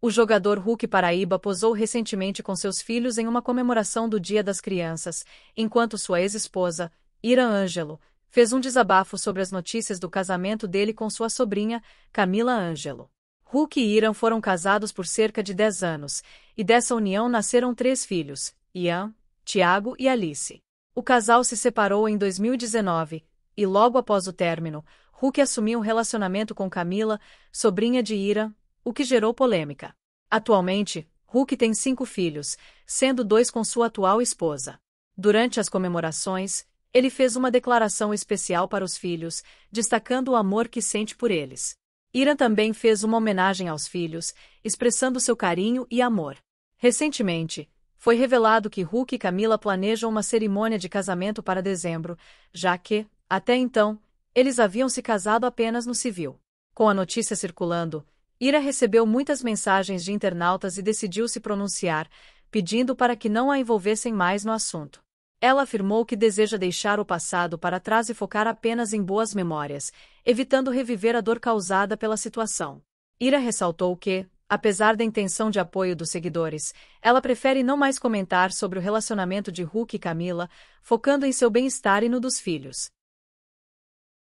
O jogador Hulk Paraíba posou recentemente com seus filhos em uma comemoração do Dia das Crianças, enquanto sua ex-esposa, Ira Ângelo, fez um desabafo sobre as notícias do casamento dele com sua sobrinha, Camila Ângelo. Hulk e Ira foram casados por cerca de 10 anos, e dessa união nasceram três filhos, Ian, Tiago e Alice. O casal se separou em 2019, e logo após o término, Hulk assumiu um relacionamento com Camila, sobrinha de Ira, o que gerou polêmica. Atualmente, Hulk tem cinco filhos, sendo dois com sua atual esposa. Durante as comemorações, ele fez uma declaração especial para os filhos, destacando o amor que sente por eles. Ira também fez uma homenagem aos filhos, expressando seu carinho e amor. Recentemente, foi revelado que Hulk e Camila planejam uma cerimônia de casamento para dezembro, já que, até então, eles haviam se casado apenas no civil. Com a notícia circulando, Ira recebeu muitas mensagens de internautas e decidiu se pronunciar, pedindo para que não a envolvessem mais no assunto. Ela afirmou que deseja deixar o passado para trás e focar apenas em boas memórias, evitando reviver a dor causada pela situação. Ira ressaltou que, apesar da intenção de apoio dos seguidores, ela prefere não mais comentar sobre o relacionamento de Hulk e Camila, focando em seu bem-estar e no dos filhos.